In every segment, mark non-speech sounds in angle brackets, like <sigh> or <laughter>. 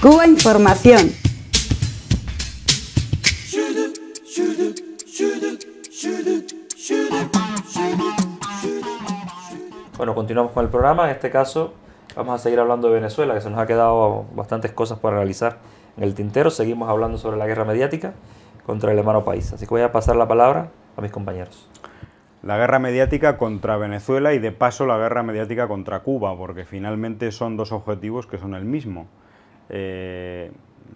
Cuba Información. Bueno, continuamos con el programa. En este caso vamos a seguir hablando de Venezuela, que se nos ha quedado bastantes cosas para realizar en el tintero. Seguimos hablando sobre la guerra mediática contra el hermano país. Así que voy a pasar la palabra a mis compañeros. La guerra mediática contra Venezuela y de paso la guerra mediática contra Cuba, porque finalmente son dos objetivos que son el mismo. Eh,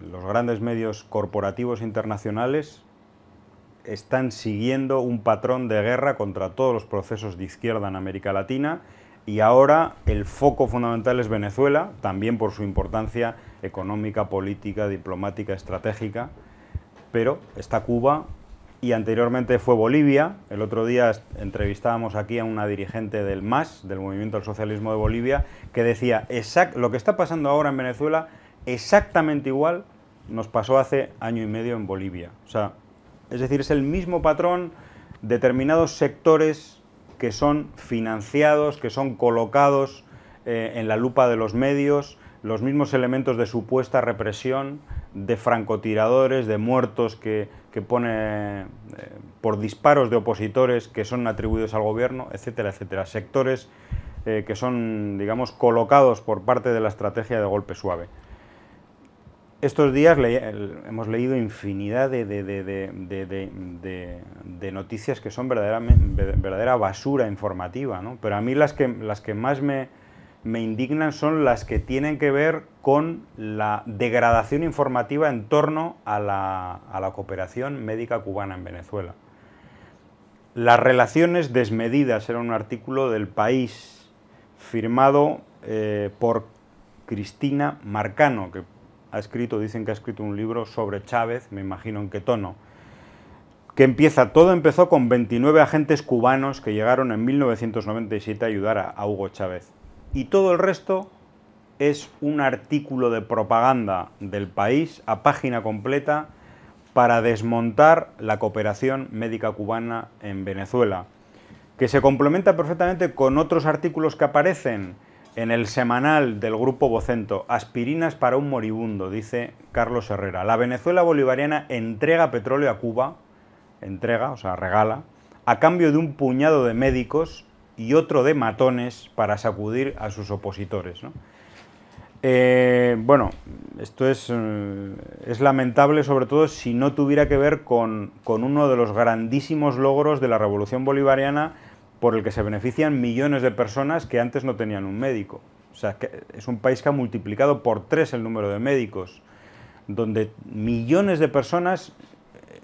los grandes medios corporativos internacionales están siguiendo un patrón de guerra contra todos los procesos de izquierda en América Latina y ahora el foco fundamental es Venezuela, también por su importancia económica, política, diplomática, estratégica, pero está Cuba y anteriormente fue Bolivia. El otro día entrevistábamos aquí a una dirigente del MAS, del Movimiento al Socialismo de Bolivia, que decía, lo que está pasando ahora en Venezuela exactamente igual nos pasó hace año y medio en Bolivia. O sea, es decir, es el mismo patrón, determinados sectores que son financiados, que son colocados eh, en la lupa de los medios, los mismos elementos de supuesta represión, de francotiradores, de muertos que, pone eh, por disparos de opositores que son atribuidos al gobierno, etcétera, etcétera. Sectores eh, que son, digamos, colocados por parte de la estrategia de golpe suave. Estos días hemos leído infinidad de, noticias que son verdadera, basura informativa, ¿no? pero a mí las que, las que más me, indignan son las que tienen que ver con la degradación informativa en torno a la, cooperación médica cubana en Venezuela. Las relaciones desmedidas era un artículo del país firmado eh, por Cristina Marcano, que ha escrito, dicen que ha escrito un libro sobre Chávez, me imagino en qué tono, que empieza, todo empezó con 29 agentes cubanos que llegaron en 1997 a ayudar a, a Hugo Chávez. Y todo el resto es un artículo de propaganda del país a página completa para desmontar la cooperación médica cubana en Venezuela, que se complementa perfectamente con otros artículos que aparecen en el semanal del grupo Vocento, aspirinas para un moribundo, dice Carlos Herrera. La Venezuela bolivariana entrega petróleo a Cuba, entrega, o sea, regala, a cambio de un puñado de médicos y otro de matones para sacudir a sus opositores. Eh, bueno, esto es, eh, es, lamentable sobre todo si no tuviera que ver con, con uno de los grandísimos logros de la Revolución Bolivariana por el que se benefician millones de personas que antes no tenían un médico. O sea, que es un país que ha multiplicado por tres el número de médicos, donde millones de personas, eh,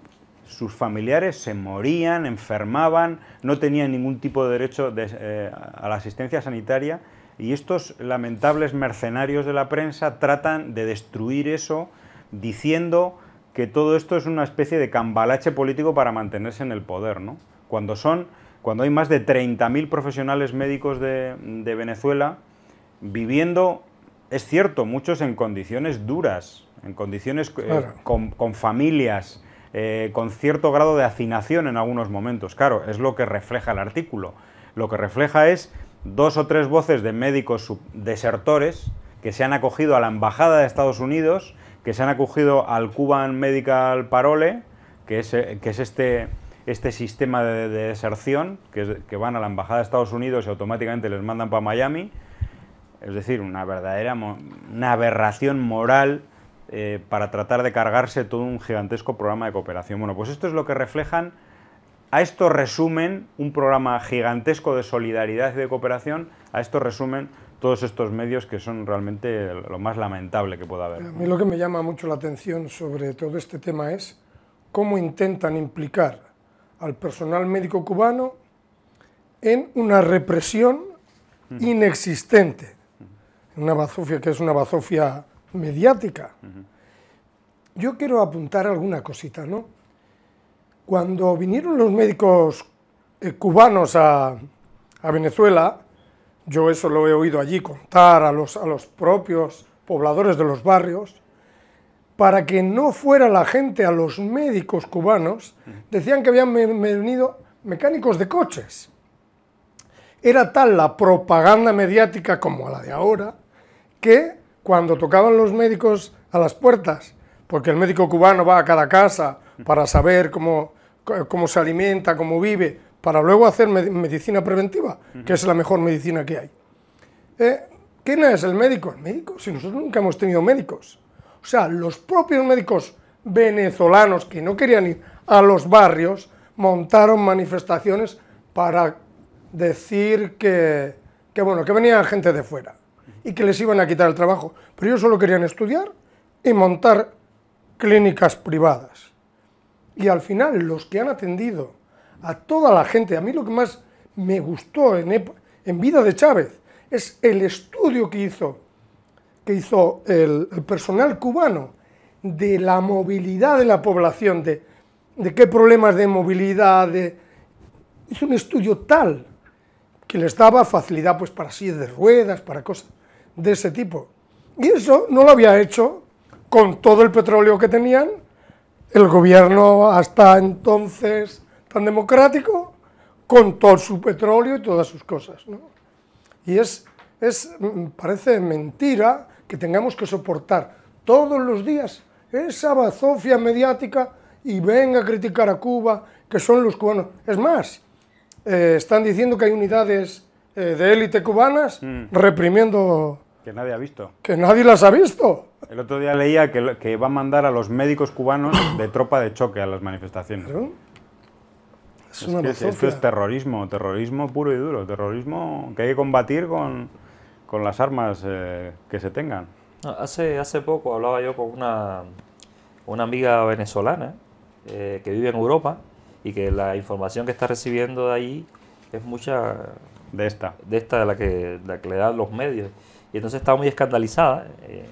sus familiares se morían, enfermaban, no tenían ningún tipo de derecho eh, a la asistencia sanitaria y estos lamentables mercenarios de la prensa tratan de destruir eso diciendo que todo esto es una especie de cambalache político para mantenerse en el poder, ¿no? Cuando son cuando hay más de 30.000 profesionales médicos de, Venezuela viviendo, es cierto, muchos en condiciones duras, en condiciones eh, con, familias, eh, con cierto grado de hacinación en algunos momentos. Claro, es lo que refleja el artículo. Lo que refleja es dos o tres voces de médicos desertores que se han acogido a la Embajada de Estados Unidos, que se han acogido al Cuban Medical Parole, que eh, que es este este sistema de, deserción, que, van a la Embajada de Estados Unidos y automáticamente les mandan para Miami, es decir, una verdadera una aberración moral eh, para tratar de cargarse todo un gigantesco programa de cooperación. Bueno, pues esto es lo que reflejan, a esto resumen un programa gigantesco de solidaridad y de cooperación, a esto resumen todos estos medios que son realmente lo más lamentable que pueda haber. A mí lo que me llama mucho la atención sobre todo este tema es cómo intentan implicar al personal médico cubano en una represión inexistente, una bazofia que es una bazofia mediática. Yo quiero apuntar alguna cosita, ¿no? Cuando vinieron los médicos eh, cubanos a, Venezuela, yo eso lo he oído allí contar a los, a los propios pobladores de los barrios, para que no fuera la gente a los médicos cubanos, decían que habían venido mecánicos de coches. Era tal la propaganda mediática como la de ahora, que cuando tocaban los médicos a las puertas, porque el médico cubano va a cada casa para saber cómo, se alimenta, cómo vive, para luego hacer medicina preventiva, que es la mejor medicina que hay. ¿Eh? ¿Quién es el médico? El médico, si nosotros nunca hemos tenido médicos. O sea, los propios médicos venezolanos que no querían ir a los barrios montaron manifestaciones para decir que, que, bueno, que venía gente de fuera y que les iban a quitar el trabajo. Pero ellos solo querían estudiar y montar clínicas privadas. Y al final, los que han atendido a toda la gente, a mí lo que más me gustó en, en vida de Chávez es el estudio que hizo que hizo el, personal cubano de la movilidad de la población, de, de qué problemas de movilidad, hizo un estudio tal que les daba facilidad pues, para sillas de ruedas, para cosas de ese tipo. Y eso no lo había hecho con todo el petróleo que tenían el gobierno hasta entonces tan democrático, con todo su petróleo y todas sus cosas. Y es, es, mm, parece mentira que tengamos que soportar todos los días esa bazofia mediática y venga a criticar a Cuba, que son los cubanos. Es más, eh, están diciendo que hay unidades eh, de élite cubanas mm. reprimiendo... Que nadie ha visto. Que nadie las ha visto. El otro día leía que, que va a mandar a los médicos cubanos <coughs> de tropa de choque a las manifestaciones. Es, es terrorismo, terrorismo puro y duro, terrorismo que hay que combatir con con las armas eh, que se tengan. Hace, hace poco hablaba yo con una, una amiga venezolana eh, que vive en Europa y que la información que está recibiendo de ahí es mucha... De esta. De esta, de la que, le dan los medios. Y entonces estaba muy escandalizada. Eh,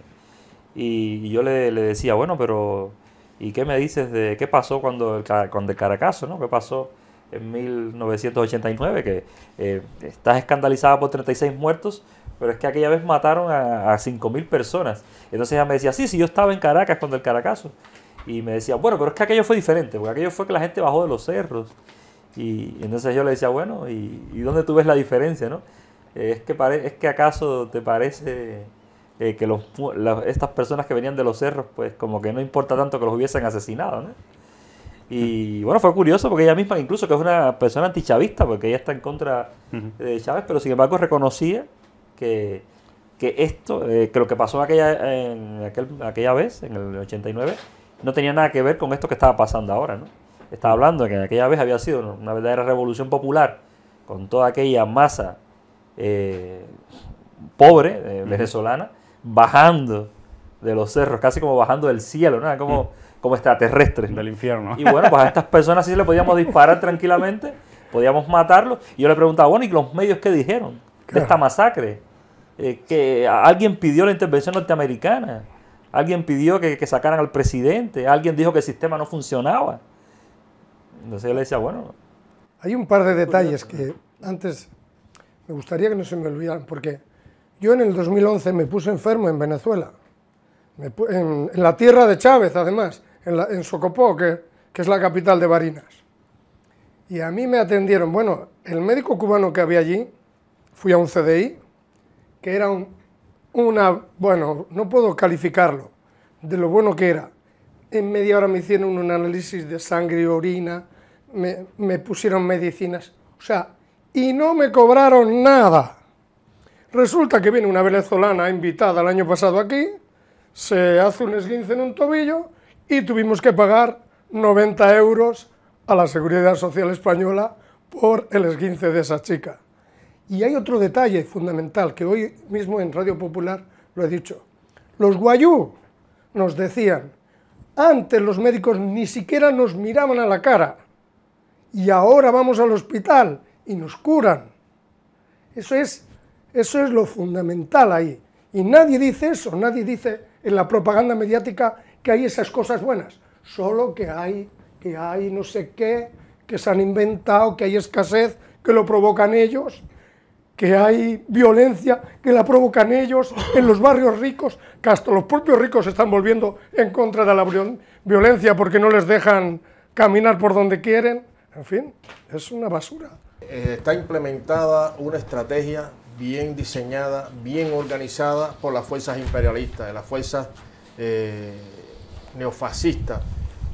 y, yo le, decía, bueno, pero ¿y qué me dices de qué pasó cuando el, cuando el ¿no? ¿Qué pasó en 1989? Que eh, estás escandalizada por 36 muertos, pero es que aquella vez mataron a, 5.000 personas. Entonces ella me decía, sí, sí, yo estaba en Caracas cuando el Caracazo. Y me decía, bueno, pero es que aquello fue diferente, porque aquello fue que la gente bajó de los cerros. Y, entonces yo le decía, bueno, ¿y, dónde tú ves la diferencia, no? es, que es que acaso te parece eh, que estas personas que venían de los cerros, pues como que no importa tanto que los hubiesen asesinado, Y bueno, fue curioso porque ella misma, incluso que es una persona antichavista, porque ella está en contra eh, de Chávez, pero sin embargo reconocía que, esto, eh, que lo que pasó aquella, en aquel, aquella vez, en el 89, no tenía nada que ver con esto que estaba pasando ahora, ¿no? Estaba hablando de que aquella vez había sido una verdadera revolución popular con toda aquella masa eh, pobre eh, venezolana bajando de los cerros, casi como bajando del cielo, ¿no? Como, como extraterrestres. Del infierno. Y bueno, pues a estas personas sí le podíamos disparar tranquilamente, podíamos matarlos. Y yo le preguntaba, bueno, ¿y los medios qué dijeron de esta masacre? Eh, que alguien pidió la intervención norteamericana, alguien pidió que, sacaran al presidente, alguien dijo que el sistema no funcionaba. Entonces yo le decía, bueno... Hay un par de detalles que antes me gustaría que no se me olvidaran, porque yo en el 2011 me puse enfermo en Venezuela, en, la tierra de Chávez además, en, Socopó, que, que es la capital de Barinas. Y a mí me atendieron, bueno, el médico cubano que había allí, fui a un CDI, que era una, bueno, no puedo calificarlo, de lo bueno que era. En media hora me hicieron un análisis de sangre y orina, me, me pusieron medicinas, o sea, y no me cobraron nada. Resulta que viene una venezolana invitada el año pasado aquí, se hace un esguince en un tobillo y tuvimos que pagar 90 euros a la Seguridad Social Española por el esguince de esa chica. Y hay otro detalle fundamental que hoy mismo en Radio Popular lo he dicho. Los guayú nos decían, antes los médicos ni siquiera nos miraban a la cara y ahora vamos al hospital y nos curan. Eso es, eso es lo fundamental ahí. Y nadie dice eso, nadie dice en la propaganda mediática que hay esas cosas buenas, solo que hay, que hay no sé qué, que se han inventado, que hay escasez, que lo provocan ellos que hay violencia que la provocan ellos en los barrios ricos, que hasta los propios ricos se están volviendo en contra de la violencia porque no les dejan caminar por donde quieren. En fin, es una basura. Eh, está implementada una estrategia bien diseñada, bien organizada por las fuerzas imperialistas, las fuerzas eh, neofascistas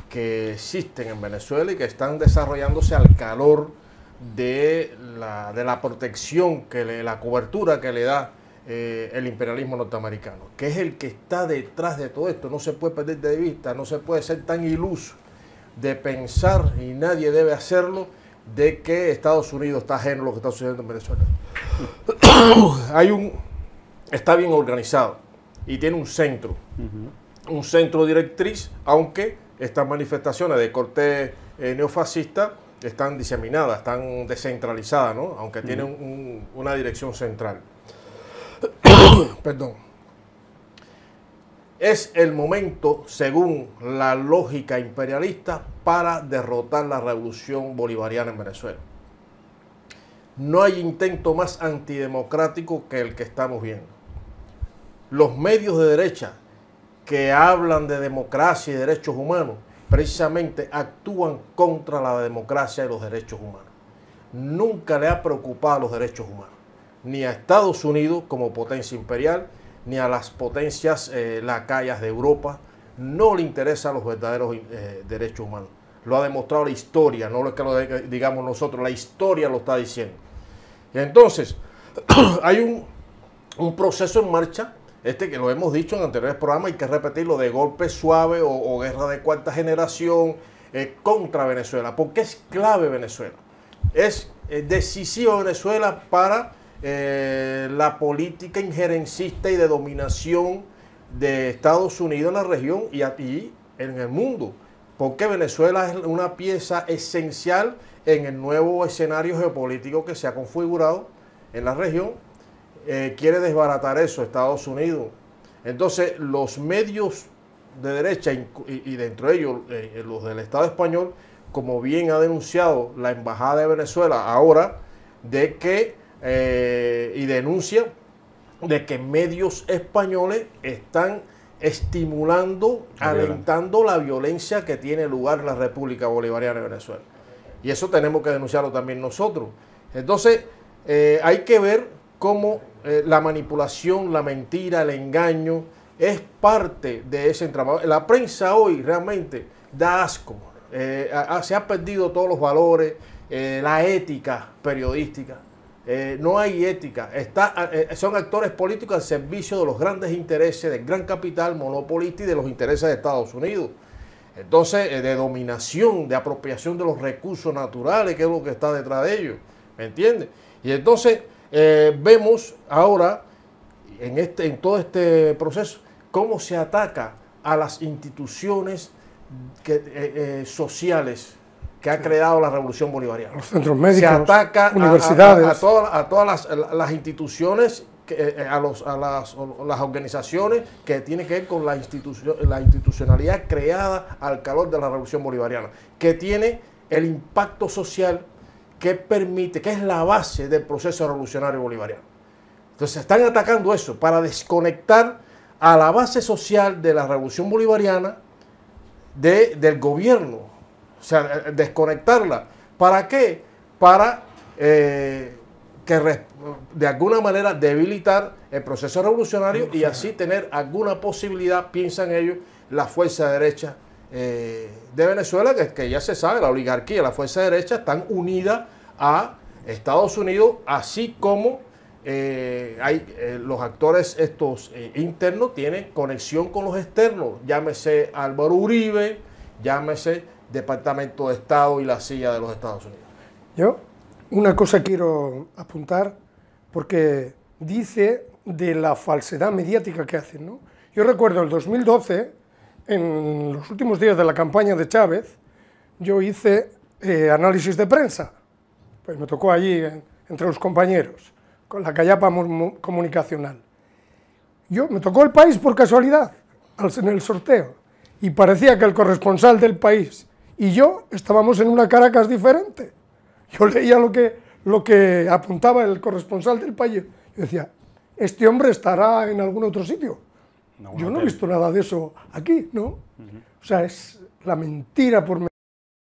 que existen en Venezuela y que están desarrollándose al calor de la, de la protección, que la cobertura que le da eh, el imperialismo norteamericano, que es el que está detrás de todo esto. No se puede perder de vista, no se puede ser tan iluso de pensar, y nadie debe hacerlo, de que Estados Unidos está ajeno a lo que está sucediendo en Venezuela. <coughs> Hay un, está bien organizado y tiene un centro, un centro directriz, aunque estas manifestaciones de corte eh, neofascista están diseminadas, están descentralizadas, ¿no? aunque tienen una dirección central. <coughs> Perdón. Es el momento, según la lógica imperialista, para derrotar la revolución bolivariana en Venezuela. No hay intento más antidemocrático que el que estamos viendo. Los medios de derecha que hablan de democracia y derechos humanos precisamente actúan contra la democracia y los derechos humanos. Nunca le ha preocupado a los derechos humanos, ni a Estados Unidos como potencia imperial, ni a las potencias eh, lacayas de Europa, no le interesan los verdaderos eh, derechos humanos. Lo ha demostrado la historia, no lo es que lo digamos nosotros, la historia lo está diciendo. entonces, <clears throat> hay un, un proceso en marcha este que lo hemos dicho en anteriores programas, hay que repetirlo, de golpe suave o, guerra de cuarta generación eh, contra Venezuela, porque es clave Venezuela. Es eh, decisiva Venezuela para eh, la política injerencista y de dominación de Estados Unidos en la región y en el mundo, porque Venezuela es una pieza esencial en el nuevo escenario geopolítico que se ha configurado en la región eh, quiere desbaratar eso Estados Unidos. Entonces los medios de derecha y, dentro de ellos eh, eh, los del Estado español, como bien ha denunciado la Embajada de Venezuela ahora, de que, y denuncia de que medios españoles están estimulando, alentando la violencia que tiene lugar en la República Bolivariana de Venezuela. Y eso tenemos que denunciarlo también nosotros. Entonces, hay que ver cómo eh, la manipulación, la mentira, el engaño es parte de ese entramado. La prensa hoy realmente da asco. Eh, se han perdido todos los valores, eh, la ética periodística. no hay ética. son actores políticos al servicio de los grandes intereses del gran capital monopolista y de los intereses de Estados Unidos. Entonces, de dominación, de apropiación de los recursos naturales, que es lo que está detrás de ellos. ¿Me entiendes? Y entonces, eh, vemos ahora en, este, en todo este proceso cómo se ataca a las instituciones eh, eh, sociales que ha creado la revolución bolivariana. Los centros médicos, se ataca universidades. A, todas, las, instituciones a, los, a las, organizaciones que tienen que ver con la, institución, la institucionalidad creada al calor de la revolución bolivariana, que tiene el impacto social que permite, que es la base del proceso revolucionario bolivariano. Entonces están atacando eso para desconectar a la base social de la revolución bolivariana del gobierno. O sea, desconectarla. ¿Para qué? Para eh, que de alguna manera debilitar el proceso revolucionario y así tener alguna posibilidad, piensan ellos, la fuerza derecha eh, de Venezuela, que, ya se sabe, la oligarquía, la fuerza derecha están unidas a Estados Unidos, así como eh, hay, eh, los actores estos internos tienen conexión con los externos, llámese Álvaro Uribe, llámese Departamento de Estado y la silla de los Estados Unidos. Yo una cosa quiero apuntar porque dice de la falsedad mediática que hacen. ¿no? Yo recuerdo el 2012 en los últimos días de la campaña de Chávez, yo hice eh, análisis de prensa. Pues me tocó allí, entre los compañeros, con la callapa comunicacional. Yo, me tocó el país por casualidad, en el sorteo. Y parecía que el corresponsal del país y yo estábamos en una Caracas diferente. Yo leía lo que, lo que apuntaba el corresponsal del país. Yo decía, este hombre estará en algún otro sitio yo no he visto nada de eso aquí, ¿no? O sea, es la mentira por